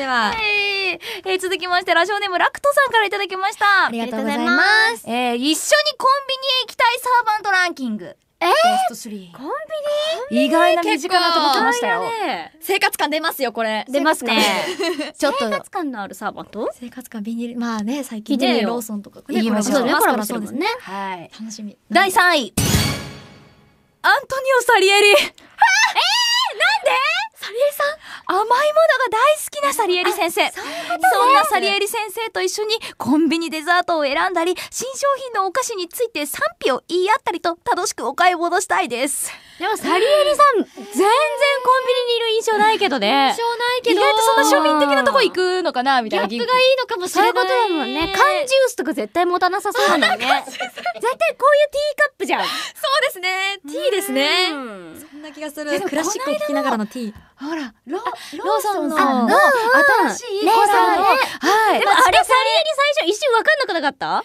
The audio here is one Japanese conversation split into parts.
では。えー、続きまして、ラジオネームラクトさんからいただきました。ありがとうございます。えー、一緒にコンビニへ行きたいサーバントランキング。えー、スト3。コンビニ意外な身近なとましたよ、ね。生活感出ますよ、これ。出ますね。ちょっと。生活感のあるサーバント生活感ビニール。まあね、最近ね、ローソンとか、ね。言いましね。そうですね。はい。楽しみ。第3位。アントニオ・サリエリ。甘いものが大好きなサリエリ先生そ,、んなサリエリ先生と一緒にコンビニデザートを選んだり新商品のお菓子について賛否を言い合ったりと楽しくお買い物したいですでもサリエリさん全然コンビニにいる印象ないけどね印象ないけど意外とそんな庶民的なとこ行くのかなみたいなギャップがいいのかもしれないそういうことだもんね缶ジュースとか絶対持たなさそうだもね絶対こういうティーカップじゃんそうですねティーですねそんな気がするクラシックを聴きながらのティーほら、ロローソンの新しいコラボ。はい。でもあれ、サリエリ最初一瞬わかんなくなかったあ、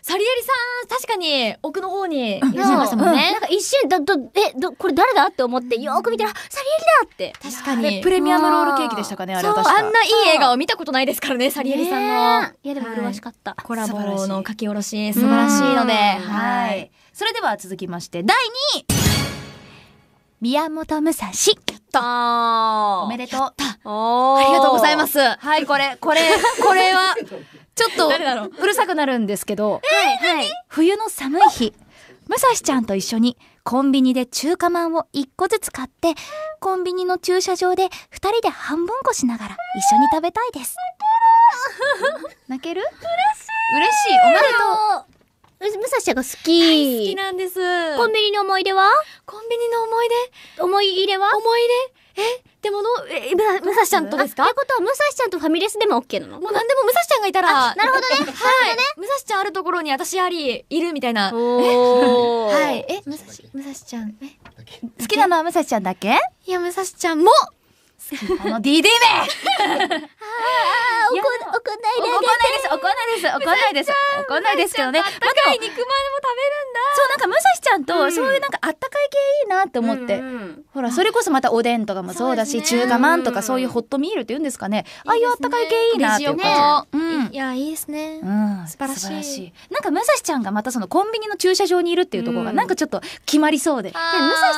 サリエリさん、確かに奥の方にいらっしゃいましたもんね。なんか一瞬、だ、ど、え、ど、これ誰だって思ってよく見たら、サリエリだって。確かに。プレミアムロールケーキでしたかね、あれ私。確かあんないい映画を見たことないですからね、サリエリさんの。いや、でも麗しかった。コラボの書き下ろし、素晴らしいので。はい。それでは続きまして、第2位宮本武蔵。ったおめでとうありがとうございますはいこれこれこれは ちょっとうるさくなるんですけど、はい、はい、冬の寒い日武蔵ちゃんと一緒にコンビニで中華まんを一個ずつ買ってコンビニの駐車場で二人で半分こしながら一緒に食べたいです 泣ける嬉しい嬉しいおめでとう武蔵ちゃんが好き、は好きなんですコンビニの思い出はの思い出思い入れは思い出えでものえむさしちゃんとですかってことは武蔵ちゃんとファミレスでも OK なのもう何でも武蔵ちゃんがいたらなるほどねはい、なちゃんあるところに私ありいるみたいなはいえ武蔵ちゃん好きなのはさしちゃんだけいや武蔵ちゃんもあの DD 名は 怒んないで怒んないです怒んないです怒んないです怒んないですけどねあったかい肉まんも食べるんだそうなんか武蔵ちゃんと、そういうなんかあったかい系いいなって思って、ほらそれこそまたおでんとかもそうだし、中華まんとかそういうホットミールっていうんですかね、ああいうあったかい系いいなっていう感じ、ん、いやいいですね、うん、素晴らしいなんか武蔵ちゃんがまたそのコンビニの駐車場にいるっていうところがなんかちょっと決まりそうで、武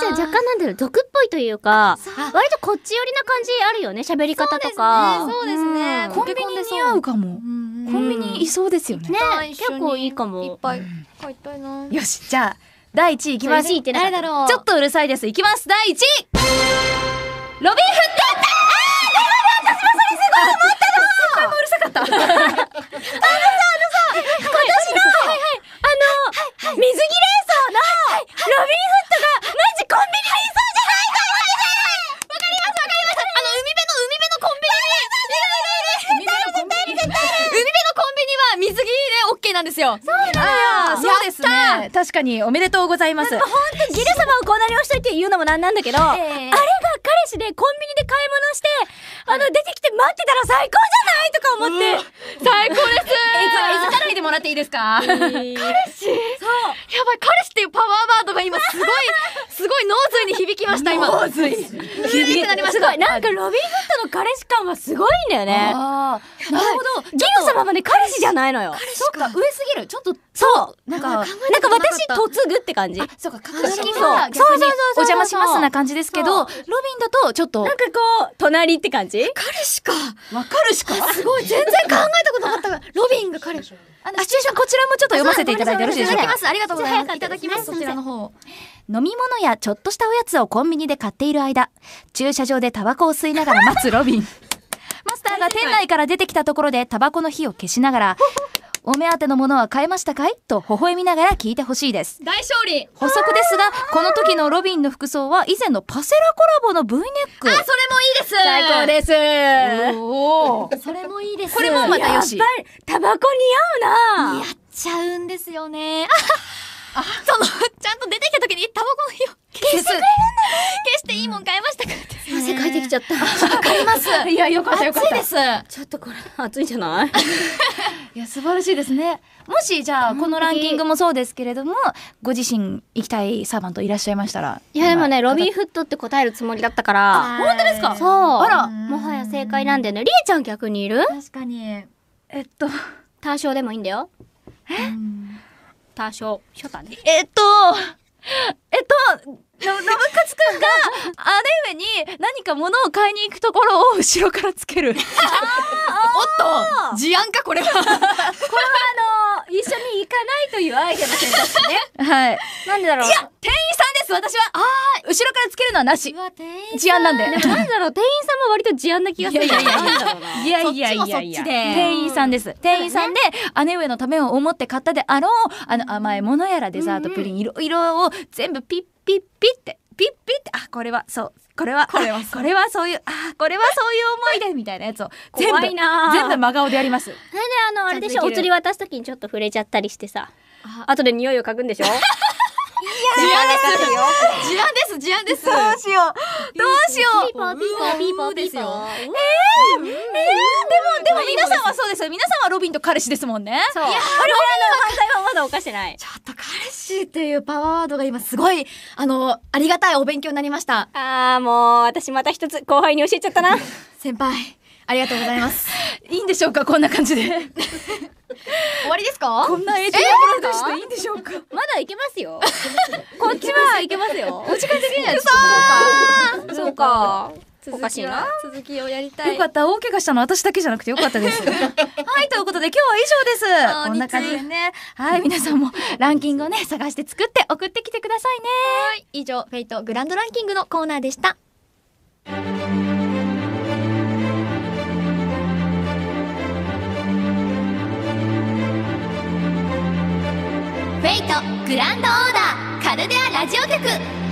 蔵ちゃん若干なんだろう毒っぽいというか割とこっち寄りな感じあるよね喋り方とかそうですね、ね、コンビニに合うかも、うんうん、コンビニいそうですよねね結構いいかもいっぱい買いたいなよしじゃあ第一位いきます誰だろうちょっとうるさいですいきます第位ロビンフットあーでもね私もそれすごい思ったの すっごうるさかったんですよそうなのよそうですね確かにおめでとうございます本当ギル様をこうなりをしたいて言うのもなんなんだけど、えー、あれが彼氏でコンビニで買い物してあの出てきて待ってたら最高じゃないとか思って最高ですえいつからいでもらっていいですか、えー、彼氏そうやばい彼氏っていうパワーワードが今すごい すごい脳髄に響きました今脳髄 響いなりましたすごいなんかロビンフットの彼氏感はすごいんだよねなるほど。ギオ様まで彼氏じゃないのよ。そっか、上すぎる。ちょっと、そう。なんか、なんか私、嫁ぐって感じ。あ、そうか、うそう。お邪魔しますな感じですけど、ロビンだとちょっと。なんかこう、隣って感じ彼氏か。わかるしか。すごい、全然考えたことなかったが、ロビンが彼氏。あ、シチュエーションこちらもちょっと読ませていただいてよろしいでしょうか。いただきます。ありがとうございます。いただきます。そちらの方。飲み物やちょっとしたおやつをコンビニで買っている間、駐車場でタバコを吸いながら待つロビン。スターが店内から出てきたところでタバコの火を消しながら、お目当てのものは買えましたかいと微笑みながら聞いてほしいです。大勝利補足ですが、この時のロビンの服装は以前のパセラコラボの V ネック。あ、それもいいです最高ですおお。それもいいです。これもまたよし。やっぱり、タバコ似合うなやっちゃうんですよね。あその、ちゃんと出てきた時にタバコの火を消してくれるんだ消していいもん買えましたか汗かいてきちゃった。わかります。いや、よかったよかった。暑いです。ちょっとこれ、暑いんじゃない いや、素晴らしいですね。もし、じゃあ、このランキングもそうですけれども、ご自身行きたいサーバントいらっしゃいましたら。いや、でもね、ロビーフットって答えるつもりだったから。本当ですかそう。あら、もはや正解なんだよね。りえちゃん逆にいる確かに。えっと。多 少でもいいんだよ。え多少。初端ね。えっと。えっと、ラブカツくんが姉上に何か物を買いに行くところを後ろからつける。おっと事案かこれは。これはあのー一緒に行かないというアイデアの選択肢ね。はい。なんでだろう。いや、店員さんです、私は。ああ、後ろからつけるのはなし。事案なんで。でなんだろう、店員さんも割と事案な気がする。いやいやいやいやいや。店員さんです。店員さんで、姉上のためを思って買ったであろう、あの甘いものやらデザートプリンいろいろを全部ピッピッピッってこれはそうこれはこれはこれはそういうあこれはそういう思いでみたいなやつを 全部全部真顔でやりますそれであのあれでしょお釣り渡す時にちょっと触れちゃったりしてさあ後で匂いを嗅ぐんでしょ事案です事案です事案ですどうしようどうしようピーポーですよえー、えー、でもでも皆さんはそうですよ皆さんはロビンと彼氏ですもんねいや我々の犯罪はまだ犯してないちょっと彼しいっていうパワーワードが今すごい、あの、ありがたいお勉強になりました。ああ、もう、私また一つ後輩に教えちゃったな。先輩、ありがとうございます。いいんでしょうか、こんな感じで。終わりですかこんなエディアブロしていいんでしょうか、まだいけますよ。こっちはいけますよ。お時間的にはそうか。おかしいな続きをやりたいよかった大怪我したの私だけじゃなくてよかったです はいということで今日は以上ですこんな感じでねはい皆さんもランキングをね探して作って送ってきてくださいねはい以上フェイトグランドランキングのコーナーでしたフェイトグランドオーダーカルデアラジオ局